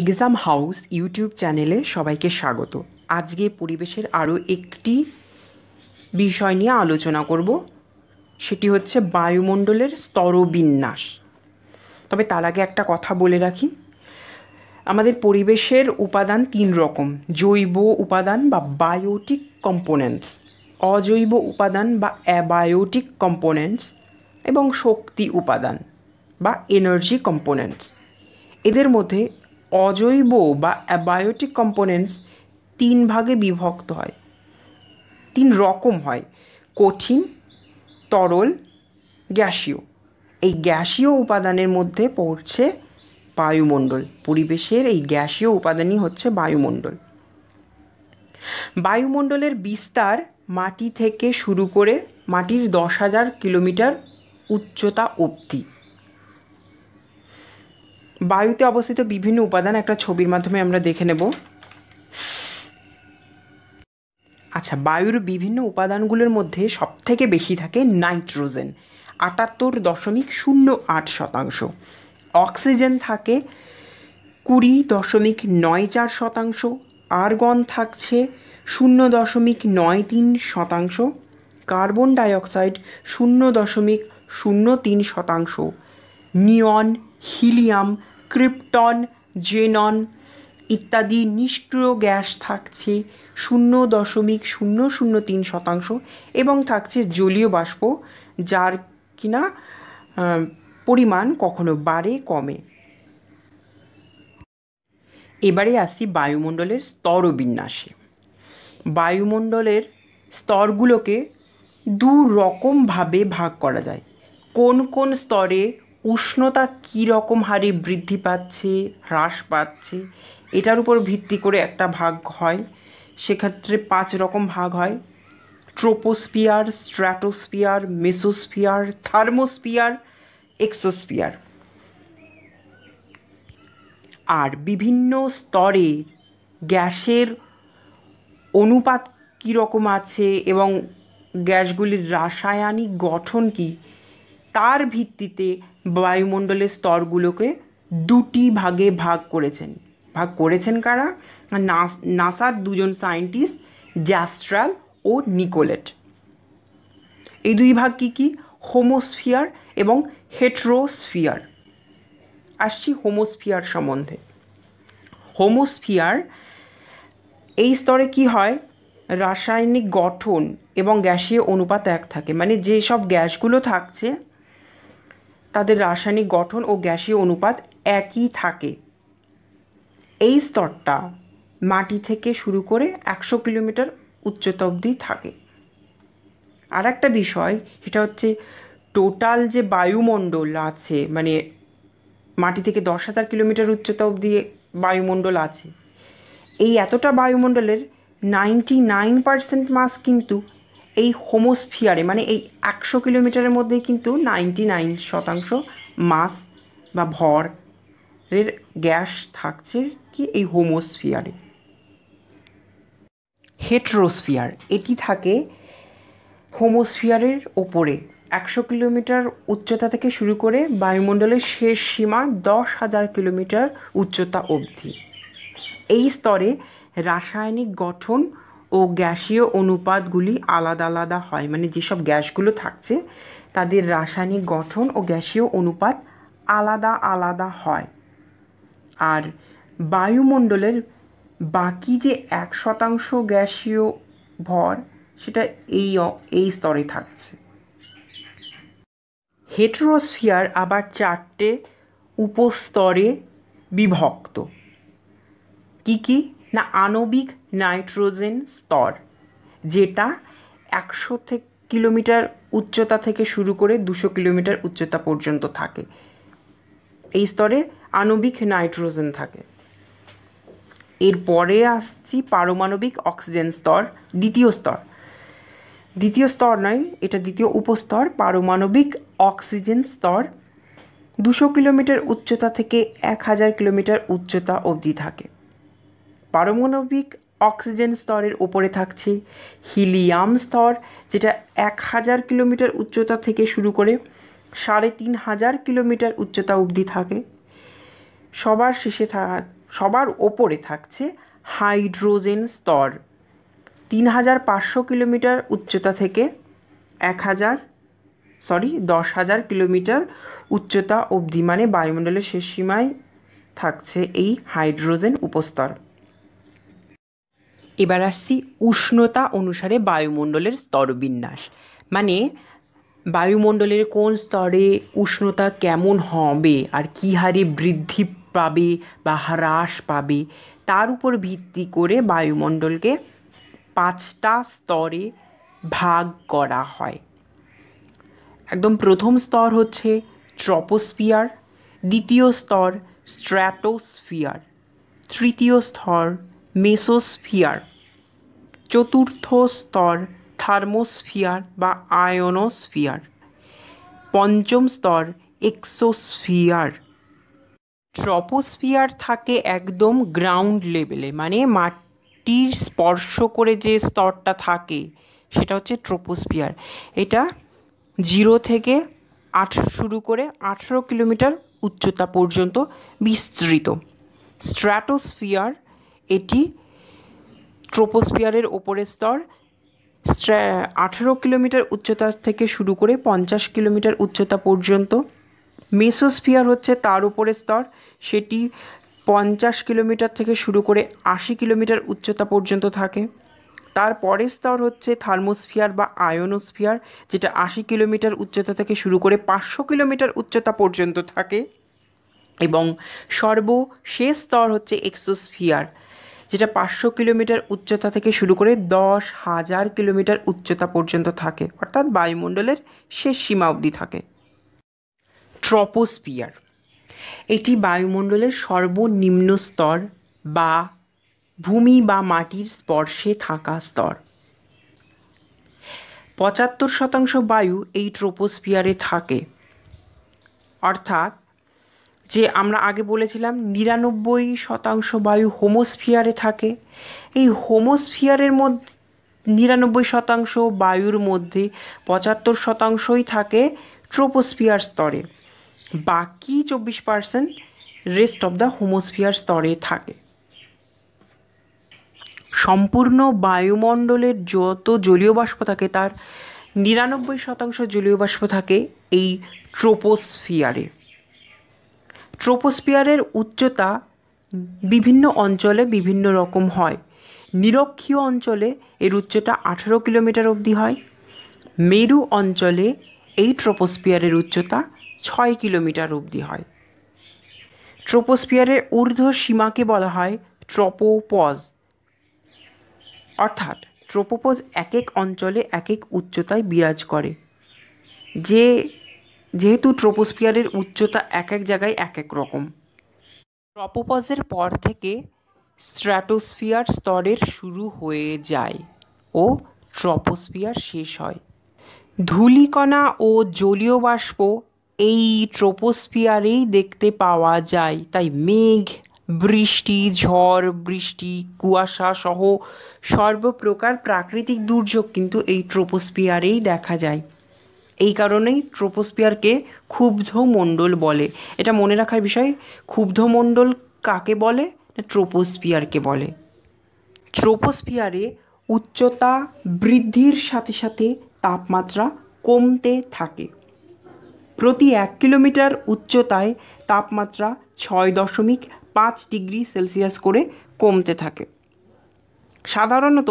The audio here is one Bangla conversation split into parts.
এক্সাম হাউস ইউটিউব চ্যানেলে সবাইকে স্বাগত আজকে পরিবেশের আরও একটি বিষয় নিয়ে আলোচনা করব সেটি হচ্ছে বায়ুমণ্ডলের স্তরবিন্যাস তবে তার আগে একটা কথা বলে রাখি আমাদের পরিবেশের উপাদান তিন রকম জৈব উপাদান বা বায়োটিক কম্পোনেন্টস অজৈব উপাদান বা অ্যাবায়োটিক কম্পোনেন্টস এবং শক্তি উপাদান বা এনার্জি কম্পোনেন্টস এদের মধ্যে অজৈব বা অ্যাবায়োটিক কম্পোনেন্টস তিন ভাগে বিভক্ত হয় তিন রকম হয় কঠিন তরল গ্যাসীয় এই গ্যাসীয় উপাদানের মধ্যে পড়ছে বায়ুমণ্ডল পরিবেশের এই গ্যাসীয় উপাদানই হচ্ছে বায়ুমণ্ডল বায়ুমণ্ডলের বিস্তার মাটি থেকে শুরু করে মাটির দশ হাজার কিলোমিটার উচ্চতা অবধি বায়ুতে অবস্থিত বিভিন্ন উপাদান একটা ছবির মাধ্যমে আমরা দেখে নেব আচ্ছা বায়ুর বিভিন্ন উপাদানগুলোর মধ্যে সবথেকে বেশি থাকে নাইট্রোজেন আটাত্তর দশমিক শূন্য আট শতাংশ অক্সিজেন থাকে কুড়ি দশমিক নয় চার শতাংশ আরগন থাকছে শূন্য দশমিক নয় তিন শতাংশ কার্বন ডাইঅক্সাইড শূন্য দশমিক শূন্য তিন শতাংশ নিয়ন হিলিয়াম ক্রিপ্টন জেনন ইত্যাদি নিষ্ক্রিয় গ্যাস থাকছে শূন্য দশমিক শূন্য শূন্য তিন শতাংশ এবং থাকছে জলীয় বাষ্প যার কিনা পরিমাণ কখনো বাড়ে কমে এবারে আসি বায়ুমণ্ডলের স্তরবিন্যাসে বায়ুমণ্ডলের স্তরগুলোকে দু রকমভাবে ভাগ করা যায় কোন কোন স্তরে উষ্ণতা কী রকম হারে বৃদ্ধি পাচ্ছে হ্রাস পাচ্ছে এটার উপর ভিত্তি করে একটা ভাগ হয় সেক্ষেত্রে পাঁচ রকম ভাগ হয় troposphere stratosphere mesosphere thermosphere exosphere আর বিভিন্ন স্তরে গ্যাসের অনুপাত কীরকম আছে এবং গ্যাসগুলির রাসায়নিক গঠন কী তার ভিত্তিতে বায়ুমণ্ডলের স্তরগুলোকে দুটি ভাগে ভাগ করেছেন ভাগ করেছেন কারা নাসার দুজন সায়েন্টিস্ট জ্যাস্ট্রাল ও নিকোলেট এই দুই ভাগ কী কী হোমোস্ফিয়ার এবং হেট্রোস্ফিয়ার আসছি হোমোস্ফিয়ার সম্বন্ধে হোমোস্ফিয়ার এই স্তরে কি হয় রাসায়নিক গঠন এবং গ্যাসীয় অনুপাত এক থাকে মানে যেসব গ্যাসগুলো থাকছে তাদের রাসায়নিক গঠন ও গ্যাসীয় অনুপাত একই থাকে এই স্তরটা মাটি থেকে শুরু করে একশো কিলোমিটার উচ্চতা অবধি থাকে আর একটা বিষয় সেটা হচ্ছে টোটাল যে বায়ুমণ্ডল আছে মানে মাটি থেকে দশ হাজার কিলোমিটার উচ্চতা অবধি বায়ুমণ্ডল আছে এই এতটা বায়ুমণ্ডলের নাইনটি নাইন পারসেন্ট মাস কিন্তু এই হোমোস্ফিয়ারে মানে এই একশো কিলোমিটারের মধ্যে কিন্তু নাইনটি নাইন শতাংশ মাস বা ভর এর গ্যাস থাকছে কি এই হোমোস্ফিয়ারে হেট্রোস্ফিয়ার এটি থাকে হোমোস্ফিয়ারের ওপরে একশো কিলোমিটার উচ্চতা থেকে শুরু করে বায়ুমণ্ডলের শেষ সীমা দশ হাজার কিলোমিটার উচ্চতা অবধি এই স্তরে রাসায়নিক গঠন ও গ্যাসীয় অনুপাতগুলি আলাদা আলাদা হয় মানে যেসব গ্যাসগুলো থাকছে তাদের রাসায়নিক গঠন ও গ্যাসীয় অনুপাত আলাদা আলাদা হয় আর বায়ুমণ্ডলের বাকি যে এক শতাংশ গ্যাসীয় ভর সেটা এই এই স্তরে থাকছে হেটেরোস্ফিয়ার আবার চারটে উপস্তরে বিভক্ত কি কী না আণবিক নাইট্রোজেন স্তর যেটা একশো থেকে কিলোমিটার উচ্চতা থেকে শুরু করে দুশো কিলোমিটার উচ্চতা পর্যন্ত থাকে এই স্তরে আণবিক নাইট্রোজেন থাকে এরপরে আসছি পারমাণবিক অক্সিজেন স্তর দ্বিতীয় স্তর দ্বিতীয় স্তর নয় এটা দ্বিতীয় উপস্তর পারমাণবিক অক্সিজেন স্তর দুশো কিলোমিটার উচ্চতা থেকে এক হাজার কিলোমিটার উচ্চতা অবধি থাকে পারমাণবিক অক্সিজেন স্তরের ওপরে থাকছে হিলিয়াম স্তর যেটা এক হাজার কিলোমিটার উচ্চতা থেকে শুরু করে সাড়ে তিন হাজার কিলোমিটার উচ্চতা অবধি থাকে সবার শেষে সবার ওপরে থাকছে হাইড্রোজেন স্তর তিন হাজার পাঁচশো কিলোমিটার উচ্চতা থেকে এক হাজার সরি দশ হাজার কিলোমিটার উচ্চতা অবধি মানে বায়ুমণ্ডলের শেষ সীমায় থাকছে এই হাইড্রোজেন উপস্তর এবার আসছি উষ্ণতা অনুসারে বায়ুমণ্ডলের স্তরবিন্যাস মানে বায়ুমণ্ডলের কোন স্তরে উষ্ণতা কেমন হবে আর কী হারে বৃদ্ধি পাবে বা হ্রাস পাবে তার উপর ভিত্তি করে বায়ুমণ্ডলকে পাঁচটা স্তরে ভাগ করা হয় একদম প্রথম স্তর হচ্ছে ট্রপোস্ফিয়ার দ্বিতীয় স্তর স্ট্র্যাটোস্ফিয়ার তৃতীয় স্তর মেসোস্ফিয়ার চতুর্থ স্তর থার্মোস্ফিয়ার বা আয়নোস্ফিয়ার পঞ্চম স্তর এক্সোস্ফিয়ার ট্রপোস্ফিয়ার থাকে একদম গ্রাউন্ড লেভেলে মানে মাটির স্পর্শ করে যে স্তরটা থাকে সেটা হচ্ছে ট্রোপোস্ফিয়ার এটা জিরো থেকে আঠ শুরু করে আঠেরো কিলোমিটার উচ্চতা পর্যন্ত বিস্তৃত স্ট্র্যাটোস্ফিয়ার এটি ট্রোপোস্ফিয়ারের ওপরের স্তর আঠেরো কিলোমিটার উচ্চতা থেকে শুরু করে পঞ্চাশ কিলোমিটার উচ্চতা পর্যন্ত মেসোস্ফিয়ার হচ্ছে তার উপরের স্তর সেটি পঞ্চাশ কিলোমিটার থেকে শুরু করে আশি কিলোমিটার উচ্চতা পর্যন্ত থাকে তার পরের স্তর হচ্ছে থার্মোস্ফিয়ার বা আয়োনোস্ফিয়ার যেটা আশি কিলোমিটার উচ্চতা থেকে শুরু করে পাঁচশো কিলোমিটার উচ্চতা পর্যন্ত থাকে এবং সর্বশেষ স্তর হচ্ছে এক্সোস্ফিয়ার যেটা পাঁচশো কিলোমিটার উচ্চতা থেকে শুরু করে দশ হাজার কিলোমিটার উচ্চতা পর্যন্ত থাকে অর্থাৎ বায়ুমণ্ডলের শেষ সীমা অবধি থাকে ট্রপোস্পিয়ার এটি বায়ুমণ্ডলের সর্বনিম্ন স্তর বা ভূমি বা মাটির স্পর্শে থাকা স্তর পঁচাত্তর শতাংশ বায়ু এই ট্রোপোস্ফিয়ারে থাকে অর্থাৎ যে আমরা আগে বলেছিলাম নিরানব্বই শতাংশ বায়ু হোমোস্ফিয়ারে থাকে এই হোমোস্ফিয়ারের মধ্যে নিরানব্বই শতাংশ বায়ুর মধ্যে পঁচাত্তর শতাংশই থাকে ট্রোপোস্ফিয়ার স্তরে বাকি চব্বিশ percent rest of the homosphere স্তরে থাকে সম্পূর্ণ বায়ুমণ্ডলের যত জলীয় বাষ্প থাকে তার নিরানব্বই শতাংশ জলীয় বাষ্প থাকে এই ট্রোপোস্ফিয়ারে ট্রোপোস্পিয়ারের উচ্চতা বিভিন্ন অঞ্চলে বিভিন্ন রকম হয় নিরক্ষীয় অঞ্চলে এর উচ্চতা আঠেরো কিলোমিটার অবধি হয় মেরু অঞ্চলে এই ট্রোপোস্পিয়ারের উচ্চতা ছয় কিলোমিটার অবধি হয় ট্রোপোস্পিয়ারের ঊর্ধ্ব সীমাকে বলা হয় ট্রপোপজ অর্থাৎ ট্রোপোপজ এক এক অঞ্চলে এক এক উচ্চতায় বিরাজ করে যে যেহেতু ট্রোপোস্ফিয়ারের উচ্চতা এক এক জায়গায় এক এক রকম ট্রপোপজের পর থেকে স্ট্র্যাটোস্ফিয়ার স্তরের শুরু হয়ে যায় ও ট্রপোস্পিয়ার শেষ হয় ধুলিকণা ও জলীয় বাষ্প এই ট্রোপোস্ফিয়ারেই দেখতে পাওয়া যায় তাই মেঘ বৃষ্টি ঝড় বৃষ্টি কুয়াশা সহ সর্বপ্রকার প্রাকৃতিক দুর্যোগ কিন্তু এই ট্রোপোস্ফিয়ারেই দেখা যায় এই কারণেই ট্রোপোস্ফিয়ারকে মণ্ডল বলে এটা মনে রাখার বিষয় ক্ষুব্ধমণ্ডল কাকে বলে না ট্রোপোস্ফিয়ারকে বলে ট্রোপোস্ফিয়ারে উচ্চতা বৃদ্ধির সাথে সাথে তাপমাত্রা কমতে থাকে প্রতি এক কিলোমিটার উচ্চতায় তাপমাত্রা ছয় দশমিক পাঁচ ডিগ্রি সেলসিয়াস করে কমতে থাকে সাধারণত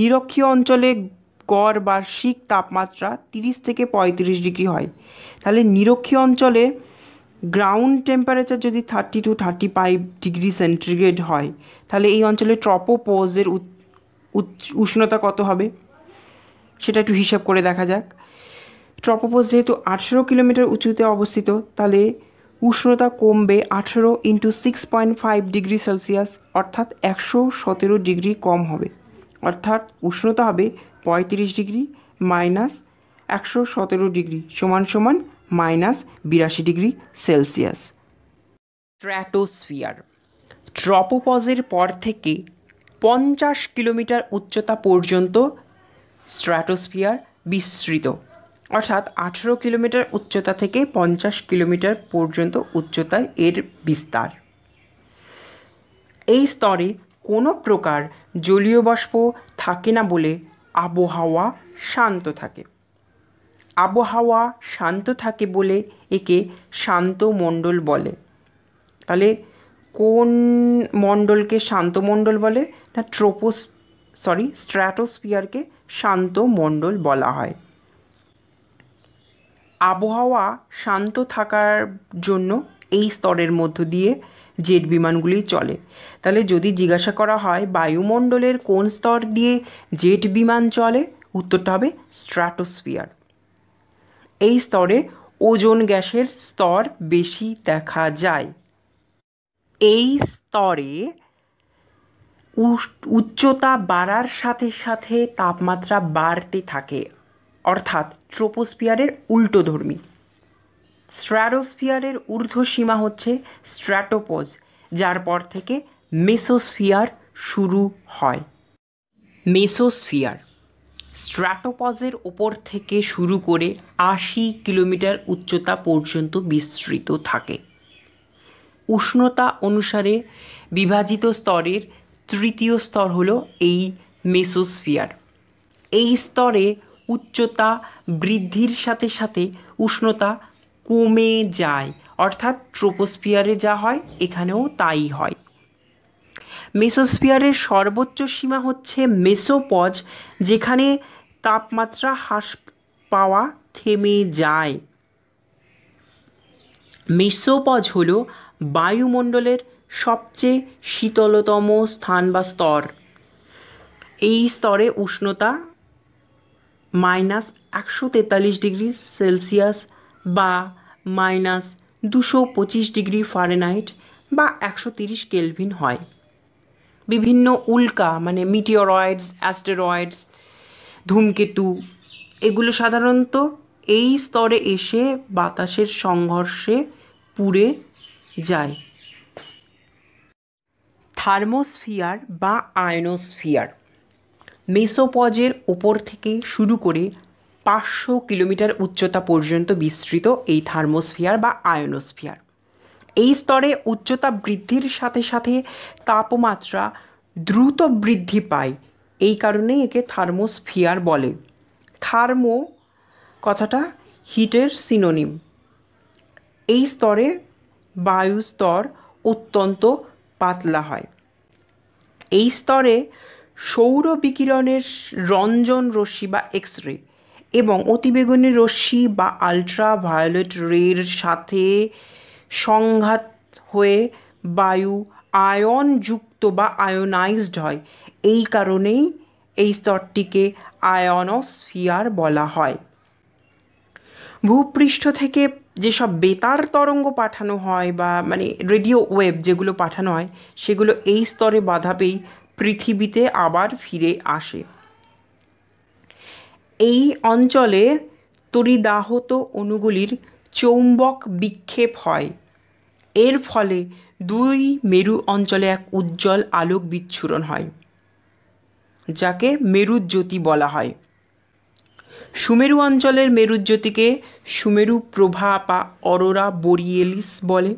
নিরক্ষীয় অঞ্চলে গড় বার্ষিক তাপমাত্রা তিরিশ থেকে পঁয়ত্রিশ ডিগ্রি হয় তাহলে নিরক্ষী অঞ্চলে গ্রাউন্ড টেম্পারেচার যদি thirty two thirty five degree centigrade হয় তাহলে এই অঞ্চলে ট্রপোপোজের উষ্ণতা কত হবে সেটা একটু হিসাব করে দেখা যাক ট্রপোপোজ যেহেতু আঠেরো কিলোমিটার উঁচুতে অবস্থিত তাহলে উষ্ণতা কমবে আঠেরো into six point five degree Celsius অর্থাৎ একশো সতেরো ডিগ্রি কম হবে অর্থাৎ উষ্ণতা হবে পঁয়ত্রিশ ডিগ্রি মাইনাস একশো সতেরো ডিগ্রি সমান সমান মাইনাস বিরাশি ডিগ্রি সেলসিয়াস স্ট্র্যাটোস্ফিয়ার ট্রপোপজের পর থেকে পঞ্চাশ কিলোমিটার উচ্চতা পর্যন্ত স্ট্র্যাটোস্ফিয়ার বিস্তৃত অর্থাৎ আঠেরো কিলোমিটার উচ্চতা থেকে পঞ্চাশ কিলোমিটার পর্যন্ত উচ্চতায় এর বিস্তার এই স্তরে কোনো প্রকার জলীয় বাষ্প থাকে না বলে আবহাওয়া শান্ত থাকে আবহাওয়া শান্ত থাকে বলে একে শান্ত মণ্ডল বলে তাহলে কোন মণ্ডলকে শান্ত মণ্ডল বলে না ট্রোপোস সরি স্ট্র্যাটোস্ফিয়ারকে মণ্ডল বলা হয় আবহাওয়া শান্ত থাকার জন্য এই স্তরের মধ্য দিয়ে জেট বিমানগুলি চলে তাহলে যদি জিজ্ঞাসা করা হয় বায়ুমণ্ডলের কোন স্তর দিয়ে জেট বিমান চলে উত্তরটা হবে স্ট্র্যাটোস্ফিয়ার এই স্তরে ওজোন গ্যাসের স্তর বেশি দেখা যায় এই স্তরে উচ্চতা বাড়ার সাথে সাথে তাপমাত্রা বাড়তে থাকে অর্থাৎ ট্রোপোস্ফিয়ারের উল্টোধর্মী স্ট্র্যাটোস্ফিয়ারের ঊর্ধ্বসীমা হচ্ছে স্ট্র্যাটোপোজ যার পর থেকে মেসোস্ফিয়ার শুরু হয় মেসোস্ফিয়ার স্ট্র্যাটোপজের ওপর থেকে শুরু করে আশি কিলোমিটার উচ্চতা পর্যন্ত বিস্তৃত থাকে উষ্ণতা অনুসারে বিভাজিত স্তরের তৃতীয় স্তর হল এই মেসোস্ফিয়ার এই স্তরে উচ্চতা বৃদ্ধির সাথে সাথে উষ্ণতা কমে যায় অর্থাৎ ট্রোপোস্ফিয়ারে যা হয় এখানেও তাই হয় মেসোস্ফিয়ারের সর্বোচ্চ সীমা হচ্ছে মেসোপজ যেখানে তাপমাত্রা হ্রাস পাওয়া থেমে যায় মেসোপজ হল বায়ুমণ্ডলের সবচেয়ে শীতলতম স্থান বা স্তর এই স্তরে উষ্ণতা মাইনাস একশো তেতাল্লিশ ডিগ্রি সেলসিয়াস বা মাইনাস দুশো পঁচিশ ডিগ্রি ফারেনাইট বা একশো তিরিশ কেলভিন হয় বিভিন্ন উল্কা মানে মিটিওরয়েডস অ্যাস্টেরয়েডস ধূমকেতু এগুলো সাধারণত এই স্তরে এসে বাতাসের সংঘর্ষে পুড়ে যায় থার্মোস্ফিয়ার বা আয়নোস্ফিয়ার মেসোপজের ওপর থেকে শুরু করে পাঁচশো কিলোমিটার উচ্চতা পর্যন্ত বিস্তৃত এই থার্মোস্ফিয়ার বা আয়নোস্ফিয়ার এই স্তরে উচ্চতা বৃদ্ধির সাথে সাথে তাপমাত্রা দ্রুত বৃদ্ধি পায় এই কারণেই একে থার্মোস্ফিয়ার বলে থার্মো কথাটা হিটের সিনোনিম এই স্তরে বায়ু স্তর অত্যন্ত পাতলা হয় এই স্তরে সৌর বিকিরণের রঞ্জন রশ্মি বা এক্স রে এবং অতিবেগুনি রশ্মি বা আলট্রাভায়োলেট রের সাথে সংঘাত হয়ে বায়ু আয়নযুক্ত বা আয়োনাইজড হয় এই কারণেই এই স্তরটিকে আয়নোস্ফিয়ার বলা হয় ভূপৃষ্ঠ থেকে যেসব বেতার তরঙ্গ পাঠানো হয় বা মানে রেডিও ওয়েব যেগুলো পাঠানো হয় সেগুলো এই স্তরে বাধা পেয়ে পৃথিবীতে আবার ফিরে আসে এই অঞ্চলে তরিদাহত অণুগুলির চৌম্বক বিক্ষেপ হয় এর ফলে দুই মেরু অঞ্চলে এক উজ্জ্বল আলোক বিচ্ছুরণ হয় যাকে মেরুজ্যোতি বলা হয় সুমেরু অঞ্চলের মেরুজ্যোতিকে সুমেরু প্রভা বা অরোরা বোরিয়েলিস বলে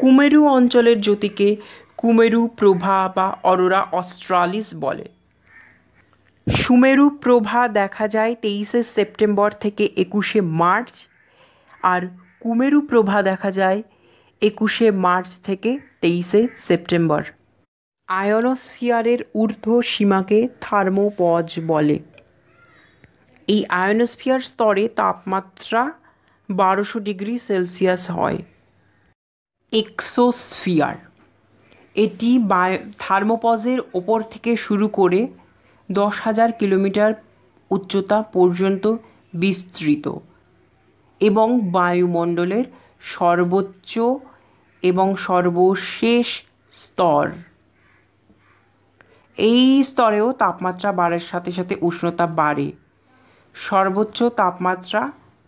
কুমেরু অঞ্চলের জ্যোতিকে কুমেরু প্রভা বা অরোরা অস্ট্রালিস বলে সুমেরু প্রভা দেখা যায় তেইশে সেপ্টেম্বর থেকে একুশে মার্চ আর কুমেরু প্রভা দেখা যায় একুশে মার্চ থেকে তেইশে সেপ্টেম্বর আয়নোস্ফিয়ারের ঊর্ধ্ব সীমাকে থার্মোপজ বলে এই আয়নোস্ফিয়ার স্তরে তাপমাত্রা বারোশো ডিগ্রি সেলসিয়াস হয় এক্সোস্ফিয়ার এটি থার্মোপজের ওপর থেকে শুরু করে দশ হাজার কিলোমিটার উচ্চতা পর্যন্ত বিস্তৃত এবং বায়ুমণ্ডলের সর্বোচ্চ এবং সর্বশেষ স্তর এই স্তরেও তাপমাত্রা বাড়ার সাথে সাথে উষ্ণতা বাড়ে সর্বোচ্চ তাপমাত্রা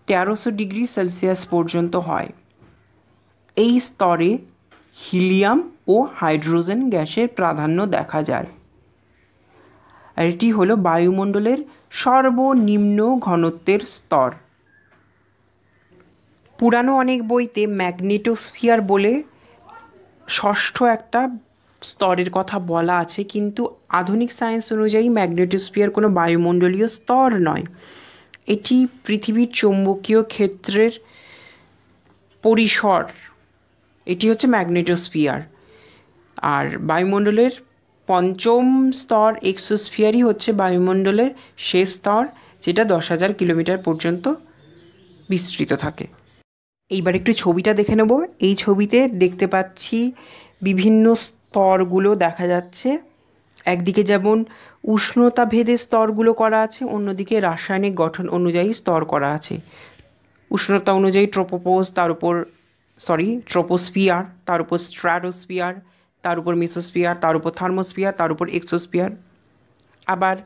তেরোশো ডিগ্রি সেলসিয়াস পর্যন্ত হয় এই স্তরে হিলিয়াম ও হাইড্রোজেন গ্যাসের প্রাধান্য দেখা যায় আর এটি হলো বায়ুমণ্ডলের সর্বনিম্ন ঘনত্বের স্তর পুরানো অনেক বইতে ম্যাগনেটোস্ফিয়ার বলে ষষ্ঠ একটা স্তরের কথা বলা আছে কিন্তু আধুনিক সায়েন্স অনুযায়ী ম্যাগনেটোস্ফিয়ার কোনো বায়ুমণ্ডলীয় স্তর নয় এটি পৃথিবীর চৌম্বকীয় ক্ষেত্রের পরিসর এটি হচ্ছে ম্যাগনেটোস্ফিয়ার আর বায়ুমণ্ডলের পঞ্চম স্তর এক্সোস্ফিয়ারই হচ্ছে বায়ুমণ্ডলের শেষ স্তর যেটা দশ হাজার কিলোমিটার পর্যন্ত বিস্তৃত থাকে এইবার একটু ছবিটা দেখে নেব এই ছবিতে দেখতে পাচ্ছি বিভিন্ন স্তরগুলো দেখা যাচ্ছে একদিকে যেমন উষ্ণতা ভেদে স্তরগুলো করা আছে অন্যদিকে রাসায়নিক গঠন অনুযায়ী স্তর করা আছে উষ্ণতা অনুযায়ী ট্রোপোপোজ তার উপর সরি ট্রোপোস্ফিয়ার তার উপর স্ট্র্যাটোস্ফিয়ার তার উপর মিসোস্পিয়ার তার উপর থার্মোস্পিয়ার তার উপর এক্সোস্পিয়ার আবার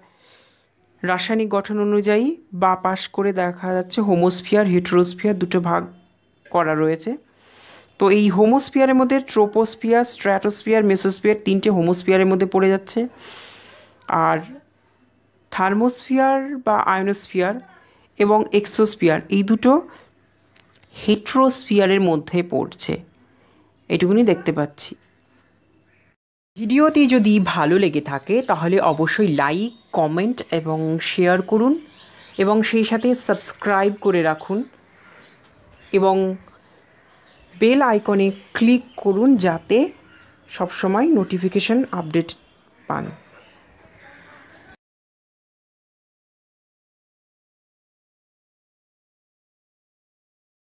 রাসায়নিক গঠন অনুযায়ী বা পাশ করে দেখা যাচ্ছে হোমোস্ফিয়ার হিট্রোস্ফিয়ার দুটো ভাগ করা রয়েছে তো এই হোমোস্ফিয়ারের মধ্যে ট্রোপোস্ফিয়ার স্ট্র্যাটোস্ফিয়ার মেসোস্ফিয়ার তিনটে হোমোস্ফিয়ারের মধ্যে পড়ে যাচ্ছে আর থার্মোস্ফিয়ার বা আয়নোস্ফিয়ার এবং এক্সোস্ফিয়ার এই দুটো হেট্রোস্ফিয়ারের মধ্যে পড়ছে এটুকুনি দেখতে পাচ্ছি ভিডিওটি যদি ভালো লেগে থাকে তাহলে অবশ্যই লাইক কমেন্ট এবং শেয়ার করুন এবং সেই সাথে সাবস্ক্রাইব করে রাখুন এবং বেল আইকনে ক্লিক করুন যাতে সবসময় নোটিফিকেশান আপডেট পান